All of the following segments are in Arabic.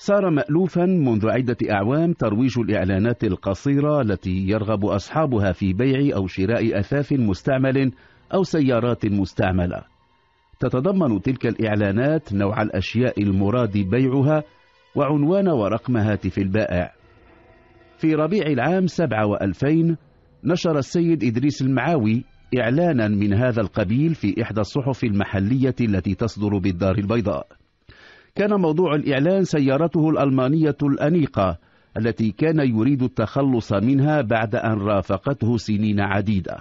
صار مألوفا منذ عدة أعوام ترويج الإعلانات القصيرة التي يرغب أصحابها في بيع أو شراء أثاث مستعمل أو سيارات مستعملة تتضمن تلك الإعلانات نوع الأشياء المراد بيعها وعنوان ورقم هاتف البائع في ربيع العام سبعة وألفين نشر السيد إدريس المعاوي إعلانا من هذا القبيل في إحدى الصحف المحلية التي تصدر بالدار البيضاء كان موضوع الإعلان سيارته الألمانية الأنيقة التي كان يريد التخلص منها بعد أن رافقته سنين عديدة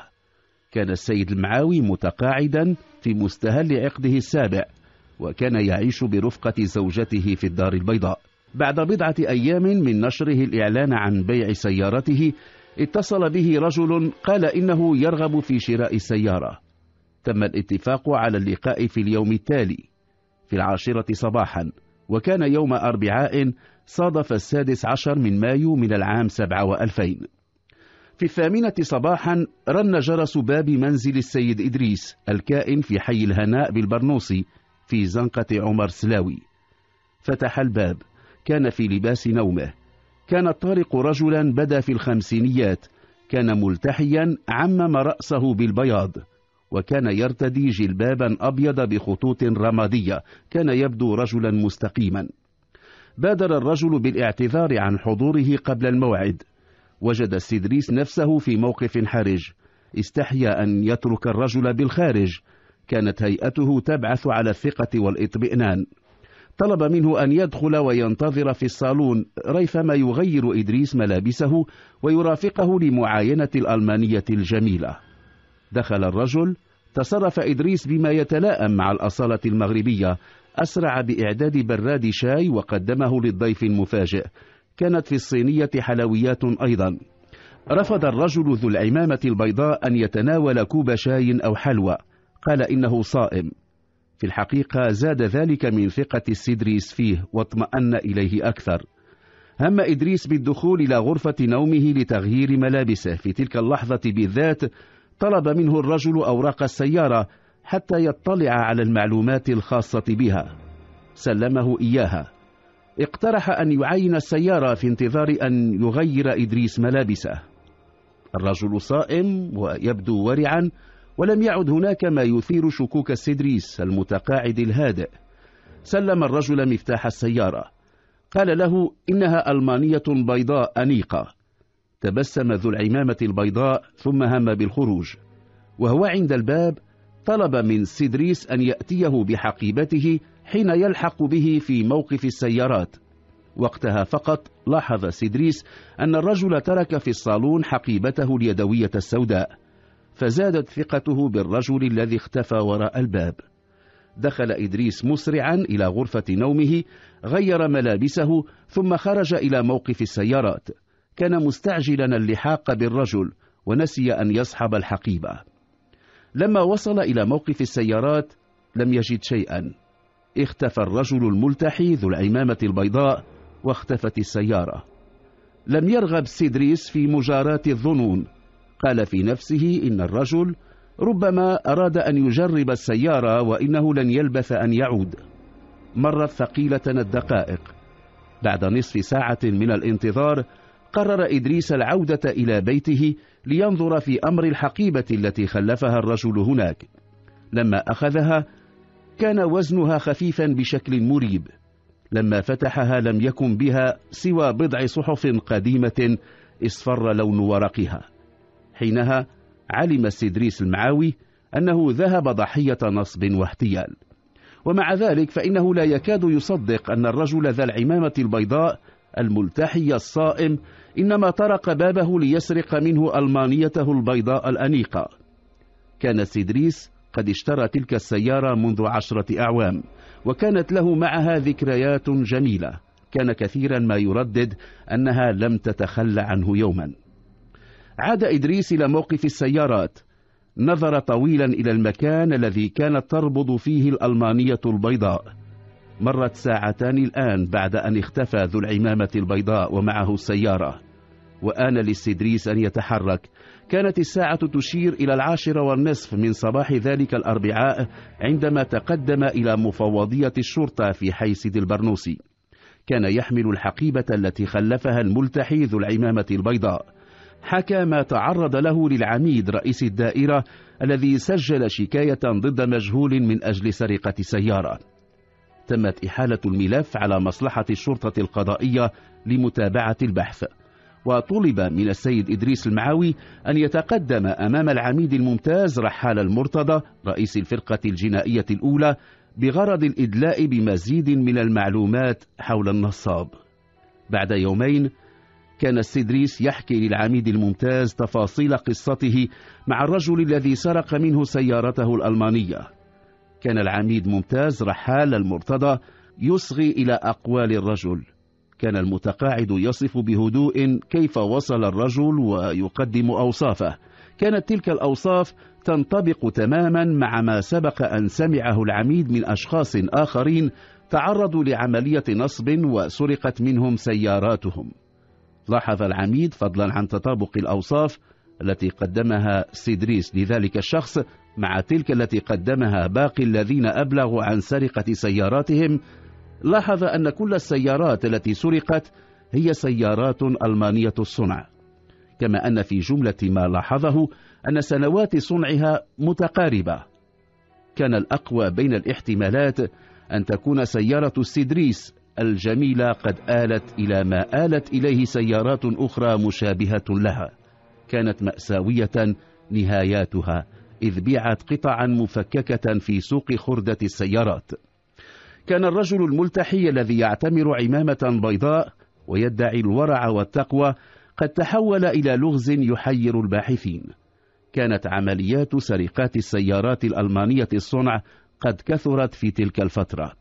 كان السيد المعاوي متقاعدا في مستهل عقده السابع وكان يعيش برفقة زوجته في الدار البيضاء بعد بضعة أيام من نشره الإعلان عن بيع سيارته اتصل به رجل قال إنه يرغب في شراء السيارة تم الاتفاق على اللقاء في اليوم التالي في العاشرة صباحا وكان يوم أربعاء صادف السادس عشر من مايو من العام سبعة وألفين في الثامنة صباحا رن جرس باب منزل السيد إدريس الكائن في حي الهناء بالبرنوسي في زنقة عمر سلاوي فتح الباب كان في لباس نومه كان الطارق رجلا بدا في الخمسينيات كان ملتحيا عمم رأسه بالبياض وكان يرتدي جلبابا أبيض بخطوط رمادية كان يبدو رجلا مستقيما بادر الرجل بالاعتذار عن حضوره قبل الموعد وجد السدريس نفسه في موقف حرج استحيا أن يترك الرجل بالخارج كانت هيئته تبعث على الثقة والإطمئنان طلب منه أن يدخل وينتظر في الصالون ريثما يغير إدريس ملابسه ويرافقه لمعاينة الألمانية الجميلة دخل الرجل تصرف إدريس بما يتلائم مع الأصالة المغربية أسرع بإعداد براد شاي وقدمه للضيف المفاجئ كانت في الصينية حلويات أيضا رفض الرجل ذو العمامة البيضاء أن يتناول كوب شاي أو حلوى قال إنه صائم في الحقيقة زاد ذلك من ثقة السدريس فيه واطمأن إليه أكثر هم إدريس بالدخول إلى غرفة نومه لتغيير ملابسه في تلك اللحظة بالذات طلب منه الرجل أوراق السيارة حتى يطلع على المعلومات الخاصة بها سلمه إياها اقترح أن يعين السيارة في انتظار أن يغير إدريس ملابسه الرجل صائم ويبدو ورعا ولم يعد هناك ما يثير شكوك السدريس المتقاعد الهادئ سلم الرجل مفتاح السيارة قال له إنها ألمانية بيضاء أنيقة تبسم ذو العمامة البيضاء ثم هم بالخروج وهو عند الباب طلب من سيدريس أن يأتيه بحقيبته حين يلحق به في موقف السيارات وقتها فقط لاحظ سيدريس أن الرجل ترك في الصالون حقيبته اليدوية السوداء فزادت ثقته بالرجل الذي اختفى وراء الباب دخل إدريس مسرعا إلى غرفة نومه غير ملابسه ثم خرج إلى موقف السيارات كان مستعجلا اللحاق بالرجل ونسي أن يصحب الحقيبة لما وصل إلى موقف السيارات لم يجد شيئا اختفى الرجل الملتحي ذو العمامة البيضاء واختفت السيارة لم يرغب سيدريس في مجاراة الظنون قال في نفسه إن الرجل ربما أراد أن يجرب السيارة وإنه لن يلبث أن يعود مرت ثقيلة الدقائق بعد نصف ساعة من الانتظار قرر إدريس العودة إلى بيته لينظر في أمر الحقيبة التي خلفها الرجل هناك لما أخذها كان وزنها خفيفا بشكل مريب لما فتحها لم يكن بها سوى بضع صحف قديمة اصفر لون ورقها حينها علم السدريس المعاوي أنه ذهب ضحية نصب واحتيال ومع ذلك فإنه لا يكاد يصدق أن الرجل ذا العمامة البيضاء الملتحي الصائم إنما طرق بابه ليسرق منه ألمانيته البيضاء الأنيقة كان سيدريس قد اشترى تلك السيارة منذ عشرة أعوام وكانت له معها ذكريات جميلة كان كثيرا ما يردد أنها لم تتخلى عنه يوما عاد إدريس إلى موقف السيارات نظر طويلا إلى المكان الذي كانت تربض فيه الألمانية البيضاء مرت ساعتان الآن بعد أن اختفى ذو العمامة البيضاء ومعه السيارة وآن للسدريس أن يتحرك كانت الساعة تشير إلى العاشرة والنصف من صباح ذلك الأربعاء عندما تقدم إلى مفوضية الشرطة في حيسد البرنوسي كان يحمل الحقيبة التي خلفها الملتحي ذو العمامة البيضاء حكى ما تعرض له للعميد رئيس الدائرة الذي سجل شكاية ضد مجهول من أجل سرقة سيارة تمت إحالة الملف على مصلحة الشرطة القضائية لمتابعة البحث وطلب من السيد إدريس المعاوي أن يتقدم أمام العميد الممتاز رحال المرتضى رئيس الفرقة الجنائية الأولى بغرض الإدلاء بمزيد من المعلومات حول النصاب بعد يومين كان السيدريس يحكي للعميد الممتاز تفاصيل قصته مع الرجل الذي سرق منه سيارته الألمانية كان العميد ممتاز رحال المرتضى يصغي إلى أقوال الرجل كان المتقاعد يصف بهدوء كيف وصل الرجل ويقدم أوصافه كانت تلك الأوصاف تنطبق تماما مع ما سبق أن سمعه العميد من أشخاص آخرين تعرضوا لعملية نصب وسرقت منهم سياراتهم لاحظ العميد فضلا عن تطابق الأوصاف التي قدمها سيدريس لذلك الشخص مع تلك التي قدمها باقي الذين أبلغوا عن سرقة سياراتهم لاحظ أن كل السيارات التي سرقت هي سيارات ألمانية الصنع كما أن في جملة ما لاحظه أن سنوات صنعها متقاربة كان الأقوى بين الاحتمالات أن تكون سيارة السدريس الجميلة قد آلت إلى ما آلت إليه سيارات أخرى مشابهة لها كانت مأساوية نهاياتها إذ بيعت قطعا مفككة في سوق خردة السيارات كان الرجل الملتحي الذي يعتمر عمامة بيضاء ويدعي الورع والتقوى قد تحول إلى لغز يحير الباحثين كانت عمليات سرقات السيارات الألمانية الصنع قد كثرت في تلك الفترة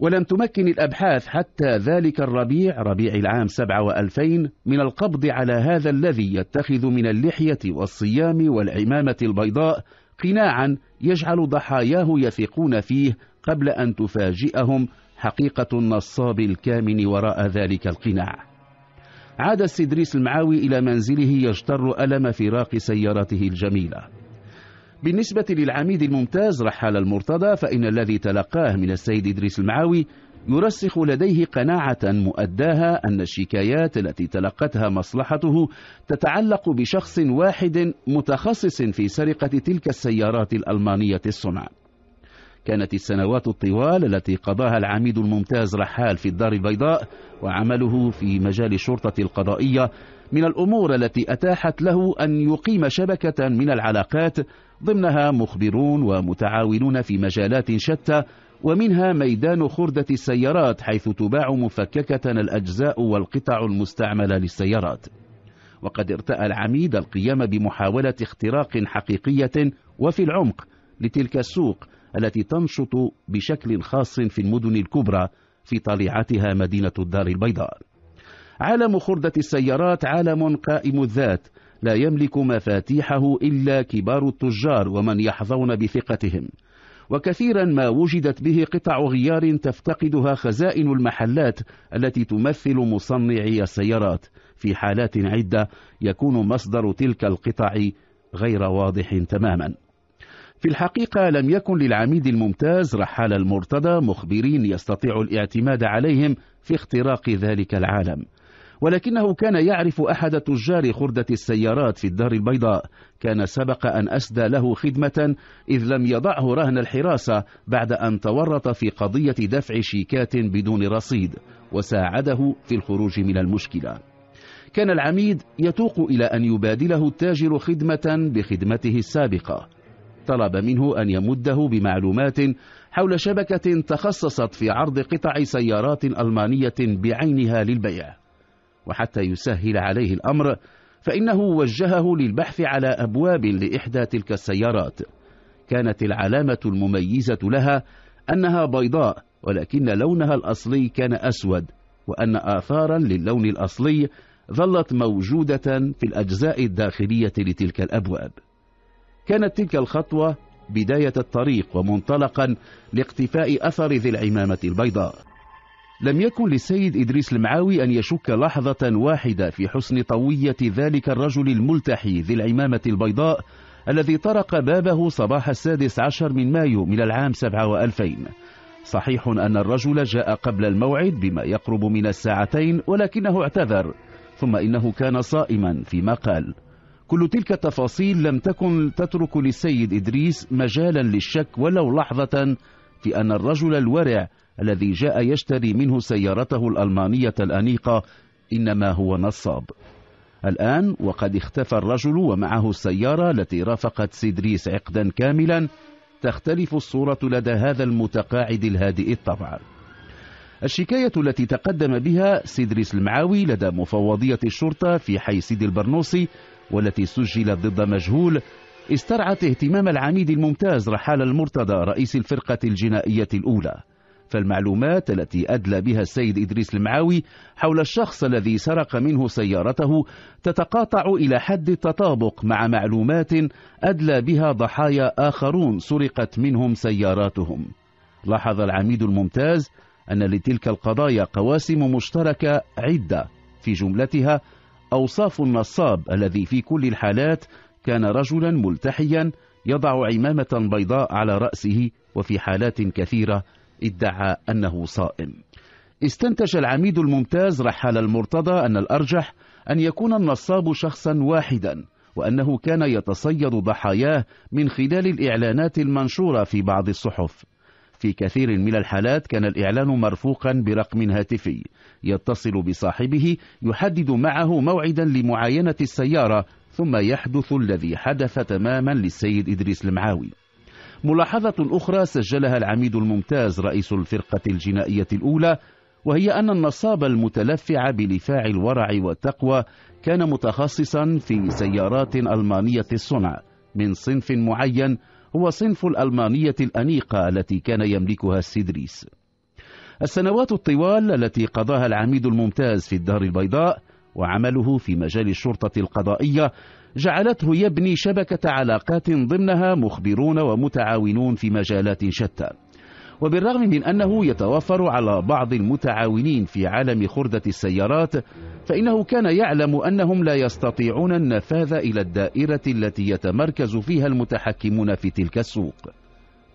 ولم تمكن الأبحاث حتى ذلك الربيع ربيع العام سبعة وألفين من القبض على هذا الذي يتخذ من اللحية والصيام والعمامة البيضاء قناعا يجعل ضحاياه يثقون فيه قبل أن تفاجئهم حقيقة النصاب الكامن وراء ذلك القناع عاد السدريس المعاوي إلى منزله يجتر ألم فراق سيارته الجميلة بالنسبة للعميد الممتاز رحال المرتضى فإن الذي تلقاه من السيد إدريس المعاوي يرسخ لديه قناعة مؤداها أن الشكايات التي تلقتها مصلحته تتعلق بشخص واحد متخصص في سرقة تلك السيارات الألمانية الصنع كانت السنوات الطوال التي قضاها العميد الممتاز رحال في الدار البيضاء وعمله في مجال الشرطة القضائية من الأمور التي أتاحت له أن يقيم شبكة من العلاقات ضمنها مخبرون ومتعاونون في مجالات شتى ومنها ميدان خردة السيارات حيث تباع مفككة الأجزاء والقطع المستعملة للسيارات وقد ارتأى العميد القيام بمحاولة اختراق حقيقية وفي العمق لتلك السوق التي تنشط بشكل خاص في المدن الكبرى في طليعتها مدينة الدار البيضاء عالم خردة السيارات عالم قائم الذات لا يملك مفاتيحه إلا كبار التجار ومن يحظون بثقتهم وكثيرا ما وجدت به قطع غيار تفتقدها خزائن المحلات التي تمثل مصنعي السيارات في حالات عدة يكون مصدر تلك القطع غير واضح تماما في الحقيقة لم يكن للعميد الممتاز رحال المرتضى مخبرين يستطيع الاعتماد عليهم في اختراق ذلك العالم ولكنه كان يعرف أحد تجار خردة السيارات في الدار البيضاء كان سبق أن أسدى له خدمة إذ لم يضعه رهن الحراسة بعد أن تورط في قضية دفع شيكات بدون رصيد وساعده في الخروج من المشكلة كان العميد يتوق إلى أن يبادله التاجر خدمة بخدمته السابقة طلب منه أن يمده بمعلومات حول شبكة تخصصت في عرض قطع سيارات ألمانية بعينها للبيع وحتى يسهل عليه الأمر فإنه وجهه للبحث على أبواب لإحدى تلك السيارات كانت العلامة المميزة لها أنها بيضاء ولكن لونها الأصلي كان أسود وأن آثارا للون الأصلي ظلت موجودة في الأجزاء الداخلية لتلك الأبواب كانت تلك الخطوة بداية الطريق ومنطلقا لاقتفاء أثر ذي العمامة البيضاء لم يكن للسيد إدريس المعاوي أن يشك لحظة واحدة في حسن طوية ذلك الرجل الملتحي ذي العمامة البيضاء الذي طرق بابه صباح السادس عشر من مايو من العام سبعة وألفين صحيح أن الرجل جاء قبل الموعد بما يقرب من الساعتين ولكنه اعتذر ثم إنه كان صائما فيما قال كل تلك التفاصيل لم تكن تترك للسيد إدريس مجالا للشك ولو لحظة في أن الرجل الورع الذي جاء يشتري منه سيارته الألمانية الأنيقة إنما هو نصاب الآن وقد اختفى الرجل ومعه السيارة التي رافقت سيدريس عقدا كاملا تختلف الصورة لدى هذا المتقاعد الهادئ الطبع الشكاية التي تقدم بها سيدريس المعاوي لدى مفوضية الشرطة في حي سيدي البرنوسي والتي سجلت ضد مجهول استرعت اهتمام العميد الممتاز رحال المرتضى رئيس الفرقة الجنائية الأولى فالمعلومات التي أدلى بها السيد إدريس المعاوي حول الشخص الذي سرق منه سيارته تتقاطع إلى حد التطابق مع معلومات أدلى بها ضحايا آخرون سرقت منهم سياراتهم لاحظ العميد الممتاز أن لتلك القضايا قواسم مشتركة عدة في جملتها أوصاف النصاب الذي في كل الحالات كان رجلا ملتحيا يضع عمامة بيضاء على رأسه وفي حالات كثيرة ادعى أنه صائم استنتج العميد الممتاز رحال المرتضى أن الأرجح أن يكون النصاب شخصا واحدا وأنه كان يتصيد ضحاياه من خلال الإعلانات المنشورة في بعض الصحف في كثير من الحالات كان الإعلان مرفوقا برقم هاتفي يتصل بصاحبه يحدد معه موعدا لمعاينة السيارة ثم يحدث الذي حدث تماما للسيد إدريس المعاوي ملاحظة أخرى سجلها العميد الممتاز رئيس الفرقة الجنائية الأولى وهي أن النصاب المتلفع بلفاع الورع والتقوى كان متخصصا في سيارات ألمانية الصنع من صنف معين هو صنف الألمانية الأنيقة التي كان يملكها السيدريس السنوات الطوال التي قضاها العميد الممتاز في الدار البيضاء وعمله في مجال الشرطة القضائية جعلته يبني شبكة علاقات ضمنها مخبرون ومتعاونون في مجالات شتى وبالرغم من أنه يتوفر على بعض المتعاونين في عالم خردة السيارات فإنه كان يعلم أنهم لا يستطيعون النفاذ إلى الدائرة التي يتمركز فيها المتحكمون في تلك السوق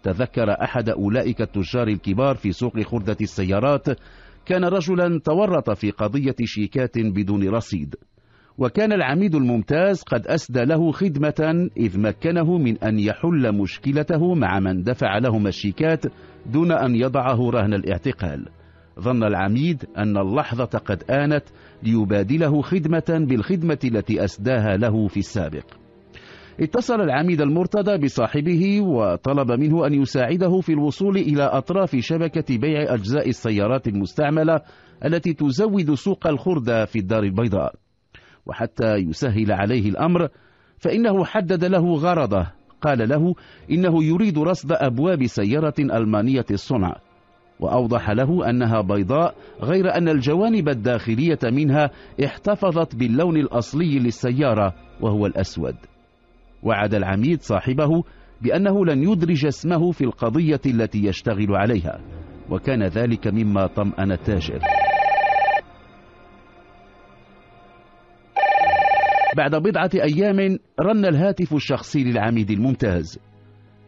تذكر أحد أولئك التجار الكبار في سوق خردة السيارات كان رجلا تورط في قضية شيكات بدون رصيد وكان العميد الممتاز قد أسدى له خدمة إذ مكنه من أن يحل مشكلته مع من دفع لهم الشيكات دون أن يضعه رهن الاعتقال ظن العميد أن اللحظة قد آنت ليبادله خدمة بالخدمة التي أسداها له في السابق اتصل العميد المرتضى بصاحبه وطلب منه أن يساعده في الوصول إلى أطراف شبكة بيع أجزاء السيارات المستعملة التي تزود سوق الخردة في الدار البيضاء وحتى يسهل عليه الأمر فإنه حدد له غرضه قال له إنه يريد رصد أبواب سيارة ألمانية الصنع وأوضح له أنها بيضاء غير أن الجوانب الداخلية منها احتفظت باللون الأصلي للسيارة وهو الأسود وعد العميد صاحبه بأنه لن يدرج اسمه في القضية التي يشتغل عليها وكان ذلك مما طمأن التاجر بعد بضعة أيام رن الهاتف الشخصي للعميد الممتاز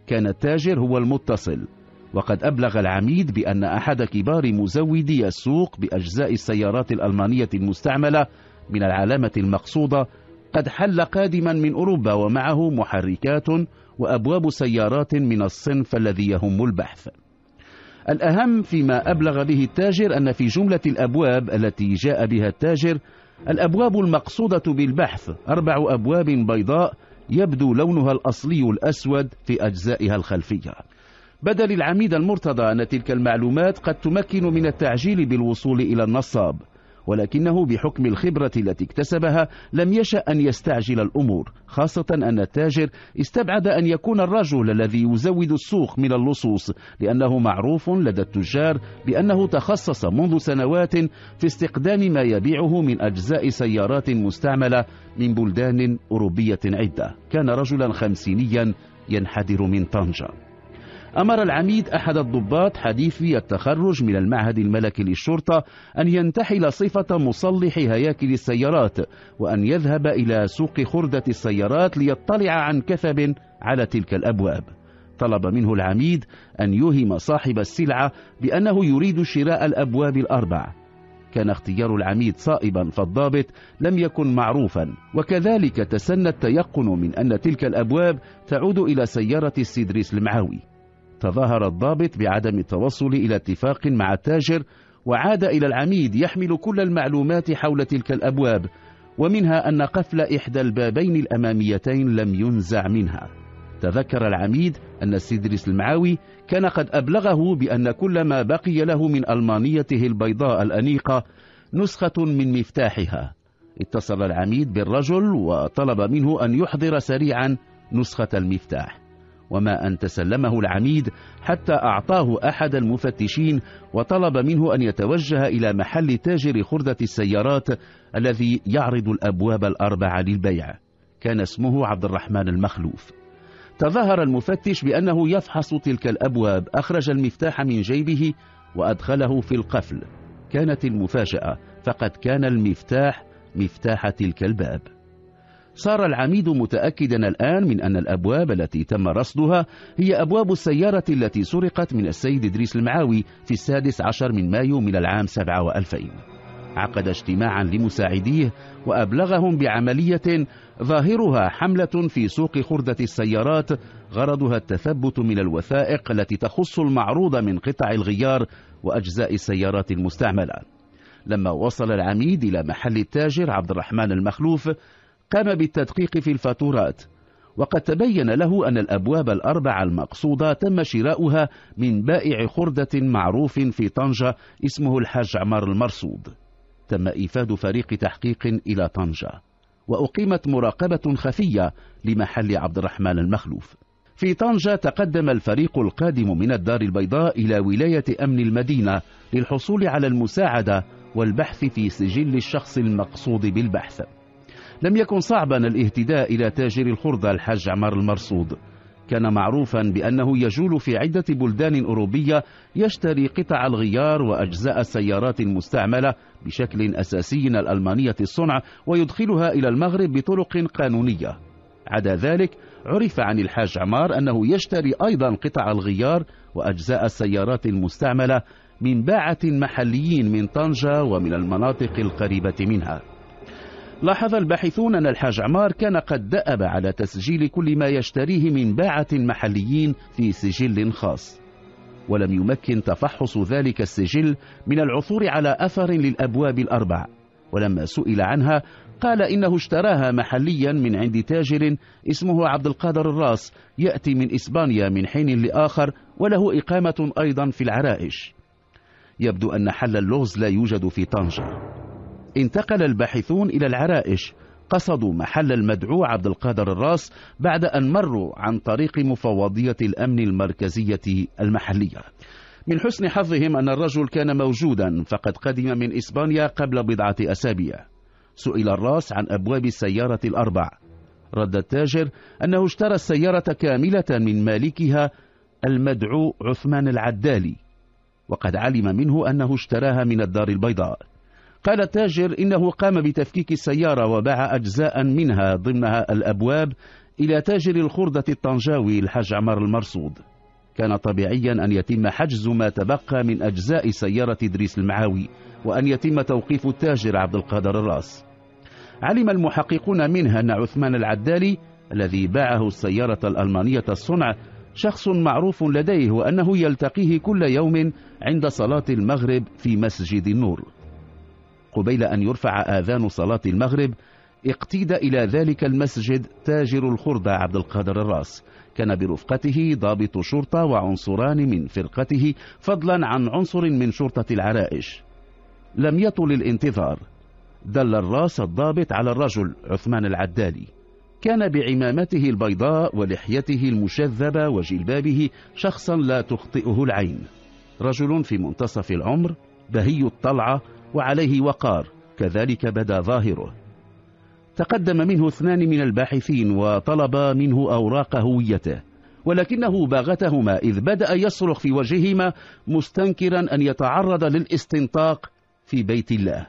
كان التاجر هو المتصل وقد أبلغ العميد بأن أحد كبار مزودي السوق بأجزاء السيارات الألمانية المستعملة من العلامة المقصودة قد حل قادما من أوروبا ومعه محركات وأبواب سيارات من الصنف الذي يهم البحث الأهم فيما أبلغ به التاجر أن في جملة الأبواب التي جاء بها التاجر الأبواب المقصودة بالبحث أربع أبواب بيضاء يبدو لونها الأصلي الأسود في أجزائها الخلفية بدل العميد المرتضى أن تلك المعلومات قد تمكن من التعجيل بالوصول إلى النصاب ولكنه بحكم الخبرة التي اكتسبها لم يشأ أن يستعجل الأمور خاصة أن التاجر استبعد أن يكون الرجل الذي يزود السوق من اللصوص لأنه معروف لدى التجار بأنه تخصص منذ سنوات في استقدام ما يبيعه من أجزاء سيارات مستعملة من بلدان أوروبية عدة كان رجلا خمسينيا ينحدر من طنجة أمر العميد أحد الضباط حديثي التخرج من المعهد الملكي للشرطة أن ينتحل صفة مصلح هياكل السيارات وأن يذهب إلى سوق خردة السيارات ليطلع عن كثب على تلك الأبواب طلب منه العميد أن يوهم صاحب السلعة بأنه يريد شراء الأبواب الأربع كان اختيار العميد صائبا فالضابط لم يكن معروفا وكذلك تسنى التيقن من أن تلك الأبواب تعود إلى سيارة السيدريس المعاوي تظاهر الضابط بعدم التوصل إلى اتفاق مع التاجر وعاد إلى العميد يحمل كل المعلومات حول تلك الأبواب ومنها أن قفل إحدى البابين الأماميتين لم ينزع منها تذكر العميد أن سيدريس المعاوي كان قد أبلغه بأن كل ما بقي له من ألمانيته البيضاء الأنيقة نسخة من مفتاحها اتصل العميد بالرجل وطلب منه أن يحضر سريعا نسخة المفتاح وما أن تسلمه العميد حتى أعطاه أحد المفتشين وطلب منه أن يتوجه إلى محل تاجر خردة السيارات الذي يعرض الأبواب الأربعة للبيع كان اسمه عبد الرحمن المخلوف تظاهر المفتش بأنه يفحص تلك الأبواب أخرج المفتاح من جيبه وأدخله في القفل كانت المفاجأة فقد كان المفتاح مفتاح تلك الباب صار العميد متأكدا الآن من أن الأبواب التي تم رصدها هي أبواب السيارة التي سرقت من السيد إدريس المعاوي في السادس عشر من مايو من العام سبعة وألفين عقد اجتماعا لمساعديه وأبلغهم بعملية ظاهرها حملة في سوق خردة السيارات غرضها التثبت من الوثائق التي تخص المعروض من قطع الغيار وأجزاء السيارات المستعملة لما وصل العميد إلى محل التاجر عبد الرحمن المخلوف قام بالتدقيق في الفاتورات وقد تبين له أن الأبواب الأربع المقصودة تم شراؤها من بائع خردة معروف في طنجة اسمه الحاج عمار المرصود تم إيفاد فريق تحقيق إلى طنجة وأقيمت مراقبة خفية لمحل عبد الرحمن المخلوف في طنجة تقدم الفريق القادم من الدار البيضاء إلى ولاية أمن المدينة للحصول على المساعدة والبحث في سجل الشخص المقصود بالبحث لم يكن صعبا الاهتداء إلى تاجر الخردة الحاج عمار المرصود كان معروفا بأنه يجول في عدة بلدان أوروبية يشتري قطع الغيار وأجزاء السيارات المستعملة بشكل أساسي الألمانية الصنع ويدخلها إلى المغرب بطرق قانونية عدا ذلك عرف عن الحاج عمار أنه يشتري أيضا قطع الغيار وأجزاء السيارات المستعملة من باعة محليين من طنجة ومن المناطق القريبة منها لاحظ الباحثون أن الحاج عمار كان قد دأب على تسجيل كل ما يشتريه من باعة محليين في سجل خاص ولم يمكن تفحص ذلك السجل من العثور على أثر للأبواب الأربع ولما سئل عنها قال إنه اشتراها محليا من عند تاجر اسمه عبد القادر الراس يأتي من إسبانيا من حين لآخر وله إقامة أيضا في العرائش يبدو أن حل اللغز لا يوجد في طنجة انتقل الباحثون إلى العرائش قصدوا محل المدعو عبد القادر الراس بعد أن مروا عن طريق مفوضية الأمن المركزية المحلية من حسن حظهم أن الرجل كان موجودا فقد قدم من إسبانيا قبل بضعة أسابيع سئل الراس عن أبواب السيارة الأربع رد التاجر أنه اشترى السيارة كاملة من مالكها المدعو عثمان العدالي وقد علم منه أنه اشتراها من الدار البيضاء قال التاجر إنه قام بتفكيك السيارة وباع أجزاء منها ضمنها الأبواب إلى تاجر الخردة الطنجاوي الحاج عمر المرصود كان طبيعيا أن يتم حجز ما تبقى من أجزاء سيارة إدريس المعاوي وأن يتم توقيف التاجر عبد القادر الراس علم المحققون منها أن عثمان العدالي الذي باعه السيارة الألمانية الصنع شخص معروف لديه وأنه يلتقيه كل يوم عند صلاة المغرب في مسجد النور قبيل أن يرفع آذان صلاة المغرب اقتيد إلى ذلك المسجد تاجر الخردة عبد القادر الراس كان برفقته ضابط شرطة وعنصران من فرقته فضلا عن عنصر من شرطة العرائش لم يطل الانتظار دل الراس الضابط على الرجل عثمان العدالي كان بعمامته البيضاء ولحيته المشذبة وجلبابه شخصا لا تخطئه العين رجل في منتصف العمر بهي الطلعة وعليه وقار كذلك بدا ظاهره تقدم منه اثنان من الباحثين وطلبا منه أوراق هويته ولكنه باغتهما إذ بدأ يصرخ في وجههما مستنكرا أن يتعرض للاستنطاق في بيت الله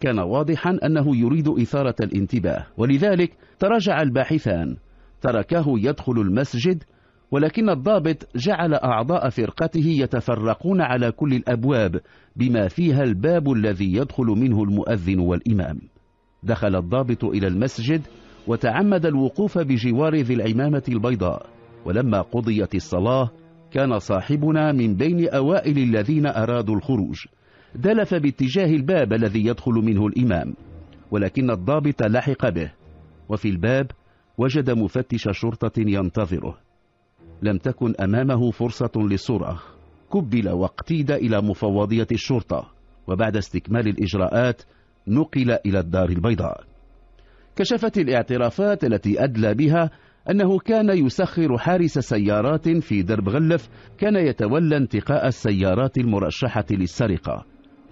كان واضحا أنه يريد إثارة الانتباه ولذلك تراجع الباحثان تركه يدخل المسجد ولكن الضابط جعل أعضاء فرقته يتفرقون على كل الأبواب بما فيها الباب الذي يدخل منه المؤذن والإمام دخل الضابط إلى المسجد وتعمد الوقوف بجوار ذي العمامة البيضاء ولما قضيت الصلاة كان صاحبنا من بين أوائل الذين أرادوا الخروج دلف باتجاه الباب الذي يدخل منه الإمام ولكن الضابط لحق به وفي الباب وجد مفتش شرطة ينتظره لم تكن أمامه فرصة للسرعة كبل واقتيد إلى مفوضية الشرطة وبعد استكمال الإجراءات نقل إلى الدار البيضاء كشفت الاعترافات التي أدلى بها أنه كان يسخر حارس سيارات في درب غلف كان يتولى انتقاء السيارات المرشحة للسرقة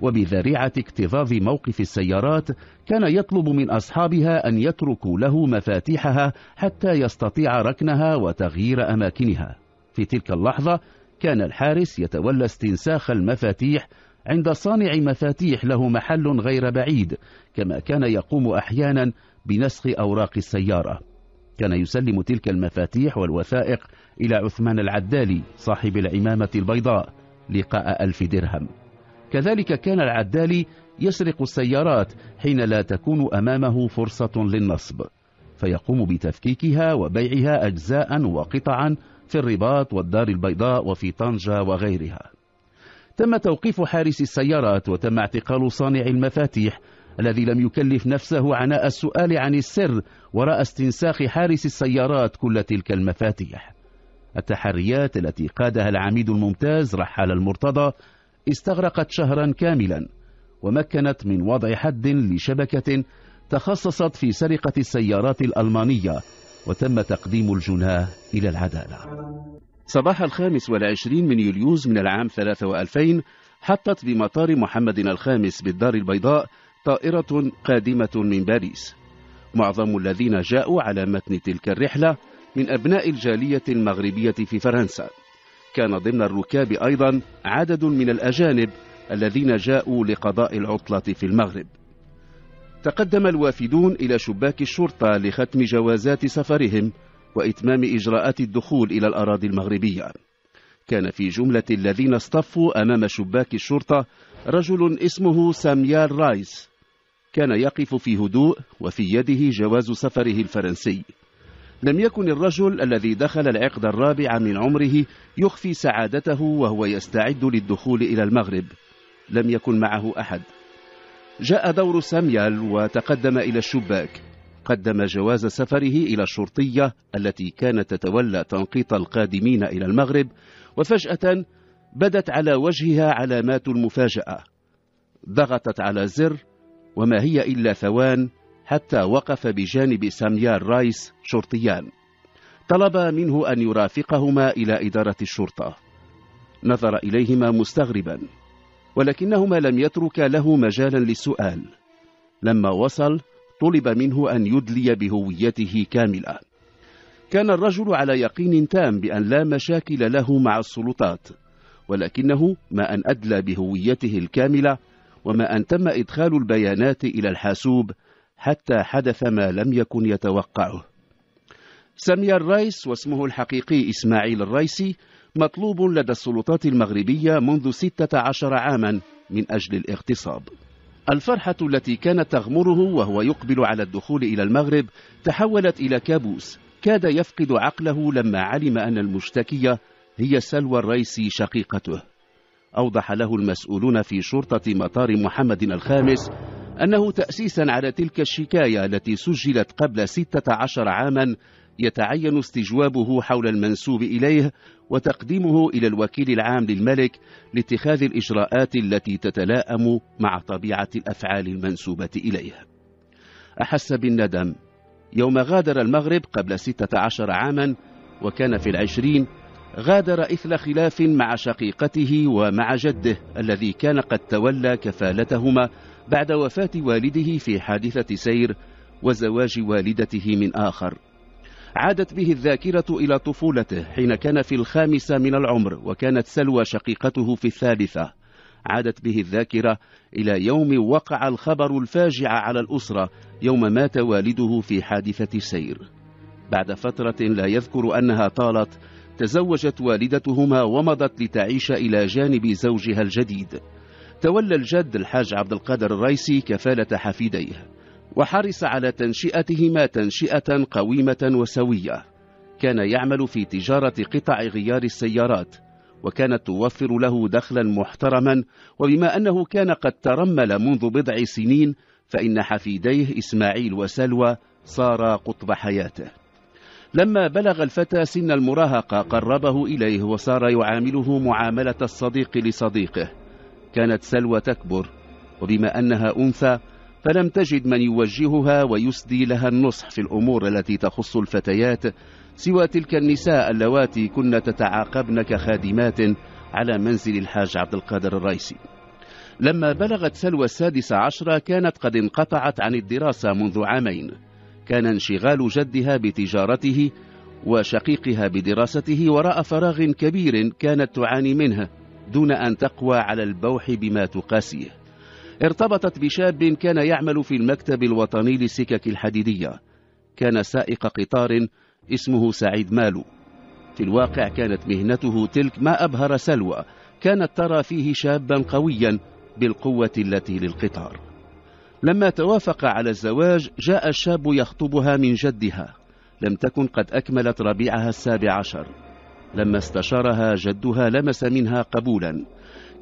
وبذريعة اكتظاظ موقف السيارات كان يطلب من أصحابها أن يتركوا له مفاتيحها حتى يستطيع ركنها وتغيير أماكنها في تلك اللحظة كان الحارس يتولى استنساخ المفاتيح عند صانع مفاتيح له محل غير بعيد كما كان يقوم أحيانا بنسخ أوراق السيارة كان يسلم تلك المفاتيح والوثائق إلى عثمان العدالي صاحب العمامة البيضاء لقاء ألف درهم كذلك كان العدالي يسرق السيارات حين لا تكون أمامه فرصة للنصب فيقوم بتفكيكها وبيعها أجزاء وقطعا في الرباط والدار البيضاء وفي طنجة وغيرها تم توقيف حارس السيارات وتم اعتقال صانع المفاتيح الذي لم يكلف نفسه عناء السؤال عن السر وراء استنساخ حارس السيارات كل تلك المفاتيح التحريات التي قادها العميد الممتاز رحال المرتضى استغرقت شهرا كاملا ومكنت من وضع حد لشبكة تخصصت في سرقة السيارات الألمانية وتم تقديم الجناه إلى العدالة صباح الخامس والعشرين من يوليوز من العام 2000 حطت بمطار محمد الخامس بالدار البيضاء طائرة قادمة من باريس معظم الذين جاءوا على متن تلك الرحلة من أبناء الجالية المغربية في فرنسا كان ضمن الركاب أيضا عدد من الأجانب الذين جاءوا لقضاء العطلة في المغرب تقدم الوافدون إلى شباك الشرطة لختم جوازات سفرهم وإتمام إجراءات الدخول إلى الأراضي المغربية كان في جملة الذين اصطفوا أمام شباك الشرطة رجل اسمه ساميال رايس كان يقف في هدوء وفي يده جواز سفره الفرنسي لم يكن الرجل الذي دخل العقد الرابع من عمره يخفي سعادته وهو يستعد للدخول إلى المغرب لم يكن معه أحد جاء دور ساميال وتقدم إلى الشباك قدم جواز سفره إلى الشرطية التي كانت تتولى تنقيط القادمين إلى المغرب وفجأة بدت على وجهها علامات المفاجأة ضغطت على زر وما هي إلا ثوان حتى وقف بجانب ساميار رايس شرطيان طلب منه أن يرافقهما إلى إدارة الشرطة نظر إليهما مستغربا ولكنهما لم يترك له مجالا للسؤال لما وصل طلب منه أن يدلي بهويته كاملة كان الرجل على يقين تام بأن لا مشاكل له مع السلطات ولكنه ما أن أدلى بهويته الكاملة وما أن تم إدخال البيانات إلى الحاسوب حتى حدث ما لم يكن يتوقعه سمي الرئيس واسمه الحقيقي إسماعيل الرئيسي مطلوب لدى السلطات المغربية منذ 16 عاما من أجل الاغتصاب الفرحة التي كانت تغمره وهو يقبل على الدخول إلى المغرب تحولت إلى كابوس كاد يفقد عقله لما علم أن المشتكية هي سلوى الرئيسي شقيقته أوضح له المسؤولون في شرطة مطار محمد الخامس أنه تأسيسا على تلك الشكاية التي سجلت قبل 16 عاما يتعين استجوابه حول المنسوب إليه وتقديمه إلى الوكيل العام للملك لاتخاذ الإجراءات التي تتلائم مع طبيعة الأفعال المنسوبة إليه أحس بالندم يوم غادر المغرب قبل 16 عاما وكان في العشرين غادر إثل خلاف مع شقيقته ومع جده الذي كان قد تولى كفالتهما بعد وفاة والده في حادثة سير وزواج والدته من آخر عادت به الذاكرة إلى طفولته حين كان في الخامسة من العمر وكانت سلوى شقيقته في الثالثة عادت به الذاكرة إلى يوم وقع الخبر الفاجع على الأسرة يوم مات والده في حادثة سير بعد فترة لا يذكر أنها طالت تزوجت والدتهما ومضت لتعيش إلى جانب زوجها الجديد تولى الجد الحاج عبد القادر الريسي كفالة حفيديه وحرص على تنشئتهما تنشئة قويمة وسوية كان يعمل في تجارة قطع غيار السيارات وكانت توفر له دخلا محترما وبما أنه كان قد ترمل منذ بضع سنين فإن حفيديه إسماعيل وسلوى صار قطب حياته لما بلغ الفتى سن المراهقة قربه إليه وصار يعامله معاملة الصديق لصديقه كانت سلوى تكبر وبما أنها أنثى فلم تجد من يوجهها ويسدي لها النصح في الأمور التي تخص الفتيات سوى تلك النساء اللواتي كن تتعاقبن كخادمات على منزل الحاج عبد القادر الرئيسي لما بلغت سلوى السادسة عشرة كانت قد انقطعت عن الدراسة منذ عامين كان انشغال جدها بتجارته وشقيقها بدراسته وراء فراغ كبير كانت تعاني منه دون أن تقوى على البوح بما تقاسيه ارتبطت بشاب كان يعمل في المكتب الوطني للسكك الحديدية كان سائق قطار اسمه سعيد مالو في الواقع كانت مهنته تلك ما أبهر سلوى كانت ترى فيه شابا قويا بالقوة التي للقطار لما توافق على الزواج جاء الشاب يخطبها من جدها لم تكن قد أكملت ربيعها السابع عشر لما استشارها جدها لمس منها قبولا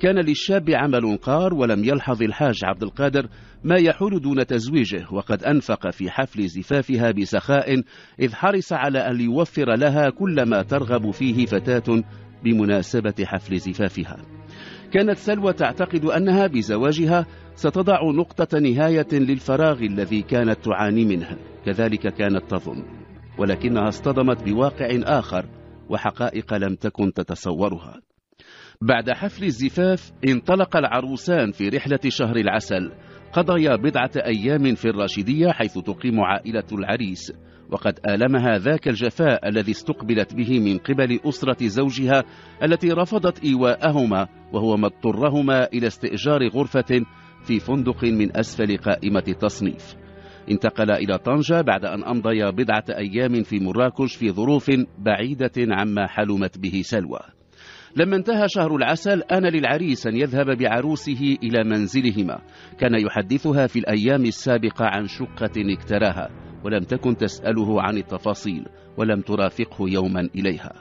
كان للشاب عمل قار ولم يلحظ الحاج عبد القادر ما يحول دون تزويجه وقد أنفق في حفل زفافها بسخاء إذ حرص على أن يوفر لها كل ما ترغب فيه فتاة بمناسبة حفل زفافها كانت سلوى تعتقد أنها بزواجها ستضع نقطة نهاية للفراغ الذي كانت تعاني منه كذلك كانت تظن ولكنها اصطدمت بواقع آخر وحقائق لم تكن تتصورها بعد حفل الزفاف انطلق العروسان في رحلة شهر العسل قضيا بضعة أيام في الراشدية حيث تقيم عائلة العريس وقد آلمها ذاك الجفاء الذي استقبلت به من قبل أسرة زوجها التي رفضت إيواءهما وهو ما اضطرهما إلى استئجار غرفة في فندق من أسفل قائمة التصنيف انتقل إلى طنجة بعد أن أمضي بضعة أيام في مراكش في ظروف بعيدة عما حلمت به سلوى لما انتهى شهر العسل أنا للعريس أن يذهب بعروسه إلى منزلهما كان يحدثها في الأيام السابقة عن شقة اكتراها ولم تكن تسأله عن التفاصيل ولم ترافقه يوما إليها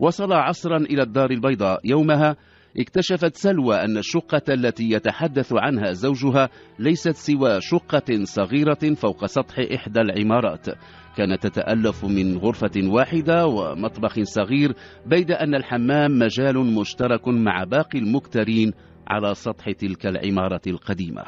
وصل عصرا إلى الدار البيضاء يومها اكتشفت سلوى أن الشقة التي يتحدث عنها زوجها ليست سوى شقة صغيرة فوق سطح إحدى العمارات كانت تتألف من غرفة واحدة ومطبخ صغير بيد أن الحمام مجال مشترك مع باقي المكترين على سطح تلك العمارة القديمة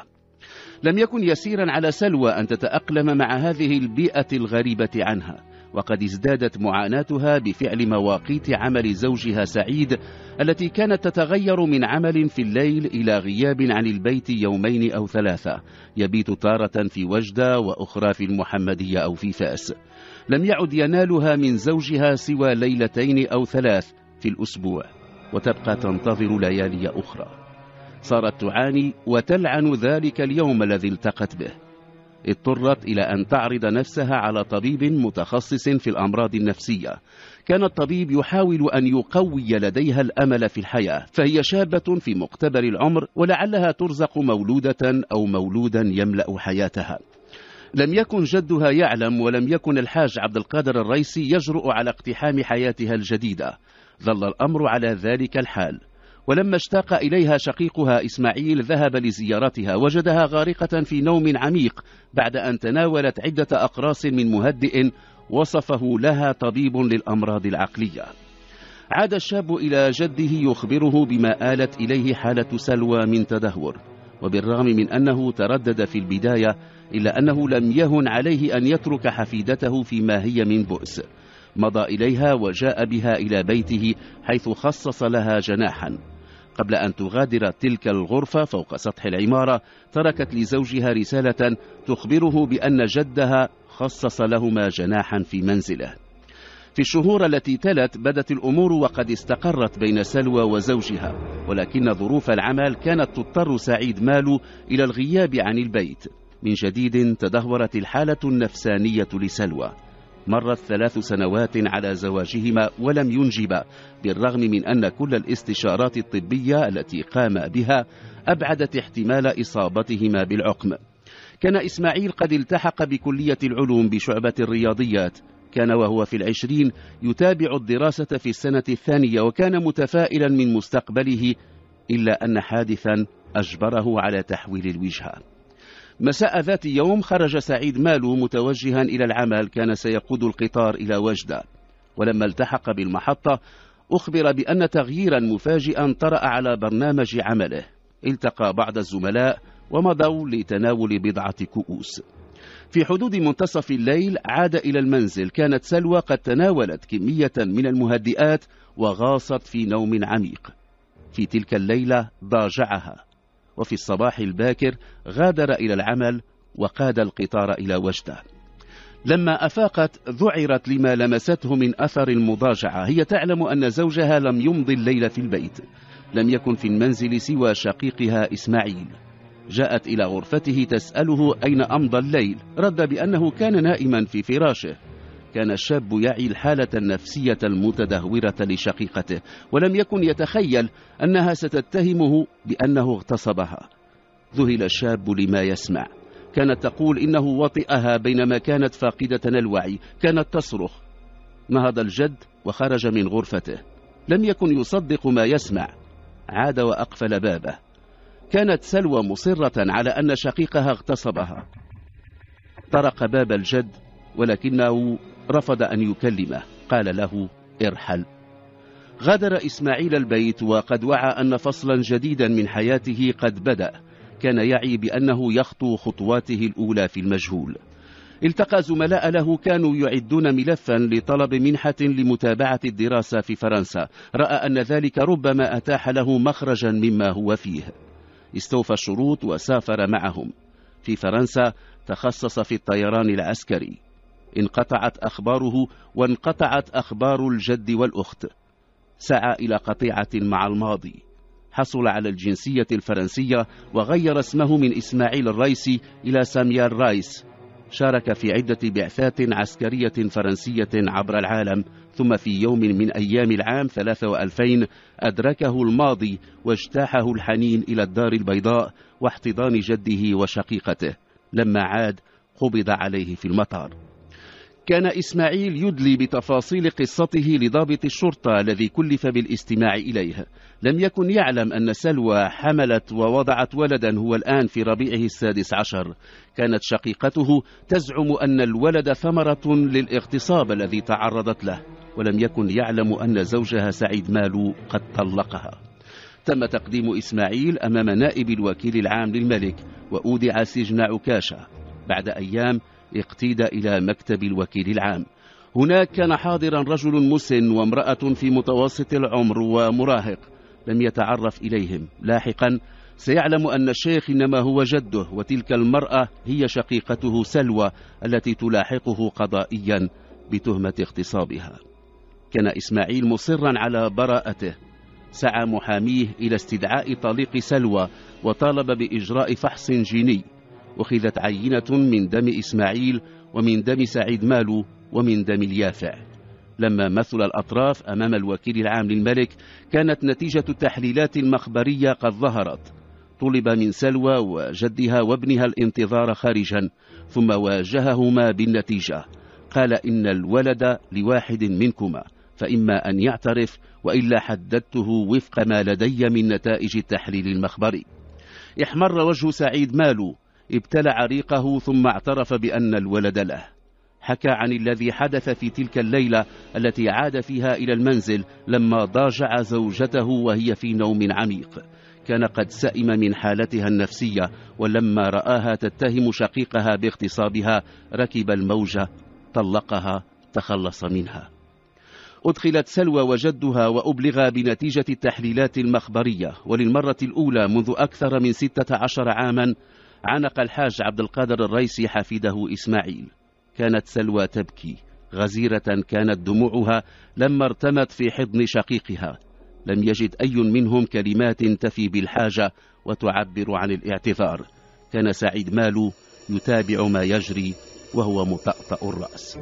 لم يكن يسيرا على سلوى أن تتأقلم مع هذه البيئة الغريبة عنها وقد ازدادت معاناتها بفعل مواقيت عمل زوجها سعيد التي كانت تتغير من عمل في الليل إلى غياب عن البيت يومين أو ثلاثة يبيت تارة في وجدة وأخرى في المحمدية أو في فاس لم يعد ينالها من زوجها سوى ليلتين أو ثلاث في الأسبوع وتبقى تنتظر ليالي أخرى صارت تعاني وتلعن ذلك اليوم الذي التقت به اضطرت إلى أن تعرض نفسها على طبيب متخصص في الأمراض النفسية كان الطبيب يحاول أن يقوي لديها الأمل في الحياة فهي شابة في مقتبل العمر ولعلها ترزق مولودة أو مولودا يملأ حياتها لم يكن جدها يعلم ولم يكن الحاج عبد القادر الريسي يجرؤ على اقتحام حياتها الجديدة ظل الأمر على ذلك الحال ولما اشتاق إليها شقيقها إسماعيل ذهب لزيارتها وجدها غارقة في نوم عميق بعد أن تناولت عدة أقراص من مهدئ وصفه لها طبيب للأمراض العقلية عاد الشاب إلى جده يخبره بما آلت إليه حالة سلوى من تدهور وبالرغم من أنه تردد في البداية إلا أنه لم يهن عليه أن يترك حفيدته فيما هي من بؤس مضى إليها وجاء بها إلى بيته حيث خصص لها جناحا قبل أن تغادر تلك الغرفة فوق سطح العمارة تركت لزوجها رسالة تخبره بأن جدها خصص لهما جناحا في منزله في الشهور التي تلت بدت الأمور وقد استقرت بين سلوى وزوجها ولكن ظروف العمل كانت تضطر سعيد مالو إلى الغياب عن البيت من جديد تدهورت الحالة النفسانية لسلوى مرت ثلاث سنوات على زواجهما ولم ينجبا بالرغم من أن كل الاستشارات الطبية التي قام بها أبعدت احتمال إصابتهما بالعقم كان إسماعيل قد التحق بكلية العلوم بشعبة الرياضيات كان وهو في العشرين يتابع الدراسة في السنة الثانية وكان متفائلا من مستقبله إلا أن حادثا أجبره على تحويل الوجهة مساء ذات يوم خرج سعيد مالو متوجها إلى العمل كان سيقود القطار إلى وجدة ولما التحق بالمحطة أخبر بأن تغييرا مفاجئا طرأ على برنامج عمله التقى بعض الزملاء ومضوا لتناول بضعة كؤوس في حدود منتصف الليل عاد إلى المنزل كانت سلوى قد تناولت كمية من المهدئات وغاصت في نوم عميق في تلك الليلة ضاجعها وفي الصباح الباكر غادر إلى العمل وقاد القطار إلى وجدة لما أفاقت ذعرت لما لمسته من أثر المضاجعة هي تعلم أن زوجها لم يمضي الليل في البيت لم يكن في المنزل سوى شقيقها إسماعيل جاءت إلى غرفته تسأله أين أمضى الليل رد بأنه كان نائما في فراشه كان الشاب يعي الحالة النفسية المتدهورة لشقيقته ولم يكن يتخيل أنها ستتهمه بأنه اغتصبها ذهل الشاب لما يسمع كانت تقول إنه وطئها بينما كانت فاقدة الوعي كانت تصرخ نهض الجد وخرج من غرفته لم يكن يصدق ما يسمع عاد وأقفل بابه كانت سلوى مصرة على أن شقيقها اغتصبها طرق باب الجد ولكنه رفض أن يكلمه قال له ارحل غادر إسماعيل البيت وقد وعى أن فصلا جديدا من حياته قد بدأ كان يعي بأنه يخطو خطواته الأولى في المجهول التقى زملاء له كانوا يعدون ملفا لطلب منحة لمتابعة الدراسة في فرنسا رأى أن ذلك ربما أتاح له مخرجا مما هو فيه استوفى الشروط وسافر معهم في فرنسا تخصص في الطيران العسكري انقطعت أخباره وانقطعت أخبار الجد والأخت سعى إلى قطيعة مع الماضي حصل على الجنسية الفرنسية وغير اسمه من إسماعيل الريسي إلى ساميال رايس شارك في عدة بعثات عسكرية فرنسية عبر العالم ثم في يوم من أيام العام 2000 أدركه الماضي واجتاحه الحنين إلى الدار البيضاء واحتضان جده وشقيقته لما عاد قبض عليه في المطار كان إسماعيل يدلي بتفاصيل قصته لضابط الشرطة الذي كلف بالاستماع إليها لم يكن يعلم أن سلوى حملت ووضعت ولدا هو الآن في ربيعه السادس عشر كانت شقيقته تزعم أن الولد ثمرة للاغتصاب الذي تعرضت له ولم يكن يعلم أن زوجها سعيد مالو قد طلقها تم تقديم إسماعيل أمام نائب الوكيل العام للملك وأودع سجن عكاشة بعد أيام اقتيد إلى مكتب الوكيل العام هناك كان حاضرا رجل مسن وامرأة في متوسط العمر ومراهق لم يتعرف إليهم لاحقا سيعلم أن الشيخ إنما هو جده وتلك المرأة هي شقيقته سلوى التي تلاحقه قضائيا بتهمة اغتصابها كان إسماعيل مصرا على براءته سعى محاميه إلى استدعاء طليق سلوى وطالب بإجراء فحص جيني أخذت عينة من دم إسماعيل ومن دم سعيد مالو ومن دم اليافع لما مثل الأطراف أمام الوكيل العام للملك كانت نتيجة التحليلات المخبرية قد ظهرت طلب من سلوى وجدها وابنها الانتظار خارجا ثم واجههما بالنتيجة قال إن الولد لواحد منكما فإما أن يعترف وإلا حددته وفق ما لدي من نتائج التحليل المخبري احمر وجه سعيد مالو ابتلع ريقه ثم اعترف بأن الولد له حكى عن الذي حدث في تلك الليلة التي عاد فيها إلى المنزل لما ضاجع زوجته وهي في نوم عميق كان قد سئم من حالتها النفسية ولما رآها تتهم شقيقها باغتصابها ركب الموجة طلقها تخلص منها أدخلت سلوى وجدها وأبلغا بنتيجة التحليلات المخبرية وللمرة الأولى منذ أكثر من 16 عاما عانق الحاج عبد القادر الريسي حفيده إسماعيل كانت سلوى تبكي غزيرة كانت دموعها لما ارتمت في حضن شقيقها لم يجد أي منهم كلمات تفي بالحاجة وتعبر عن الاعتذار كان سعيد مالو يتابع ما يجري وهو مطأطأ الرأس